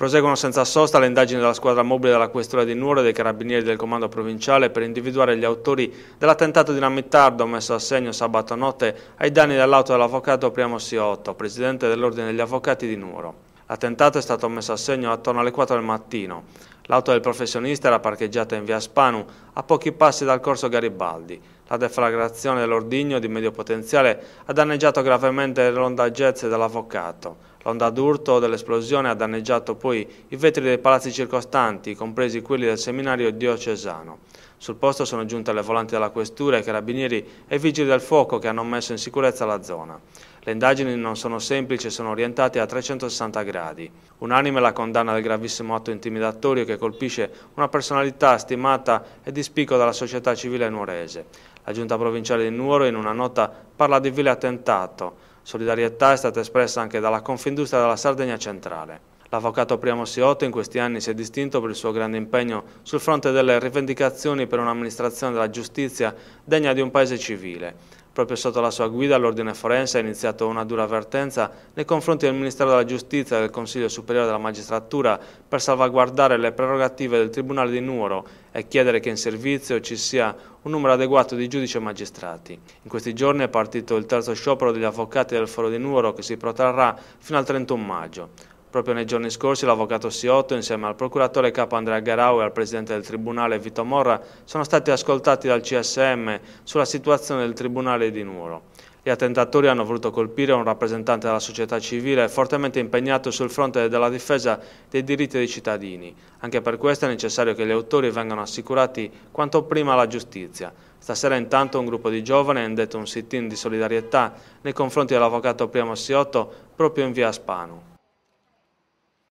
Proseguono senza sosta le indagini della squadra mobile della Questura di Nuoro e dei Carabinieri del Comando Provinciale per individuare gli autori dell'attentato dinamittardo messo a segno sabato notte ai danni dell'auto dell'avvocato Priamo Siotto, presidente dell'Ordine degli Avvocati di Nuoro. L'attentato è stato messo a segno attorno alle 4 del mattino. L'auto del professionista era parcheggiata in via Spanu, a pochi passi dal corso Garibaldi. La deflagrazione dell'ordigno di medio potenziale ha danneggiato gravemente le rondagezze dell'avvocato. L'onda d'urto dell'esplosione ha danneggiato poi i vetri dei palazzi circostanti, compresi quelli del seminario diocesano. Sul posto sono giunte le volanti della questura, i carabinieri e i vigili del fuoco che hanno messo in sicurezza la zona. Le indagini non sono semplici e sono orientate a 360 gradi. Unanime la condanna del gravissimo atto intimidatorio che colpisce una personalità stimata e di spicco dalla società civile nuorese. La giunta provinciale di Nuoro in una nota parla di vile attentato Solidarietà è stata espressa anche dalla Confindustria della Sardegna Centrale. L'avvocato Priamo Siotto in questi anni si è distinto per il suo grande impegno sul fronte delle rivendicazioni per un'amministrazione della giustizia degna di un paese civile Proprio sotto la sua guida l'Ordine Forense ha iniziato una dura avvertenza nei confronti del Ministero della Giustizia e del Consiglio Superiore della Magistratura per salvaguardare le prerogative del Tribunale di Nuoro e chiedere che in servizio ci sia un numero adeguato di giudici e magistrati. In questi giorni è partito il terzo sciopero degli avvocati del Foro di Nuoro che si protrarrà fino al 31 maggio. Proprio nei giorni scorsi l'avvocato Siotto, insieme al procuratore capo Andrea Garau e al presidente del Tribunale Vito Morra, sono stati ascoltati dal CSM sulla situazione del Tribunale di Nuoro. Gli attentatori hanno voluto colpire un rappresentante della società civile fortemente impegnato sul fronte della difesa dei diritti dei cittadini. Anche per questo è necessario che gli autori vengano assicurati quanto prima alla giustizia. Stasera intanto un gruppo di giovani ha indetto un sit-in di solidarietà nei confronti dell'avvocato Primo Siotto proprio in via Spanu.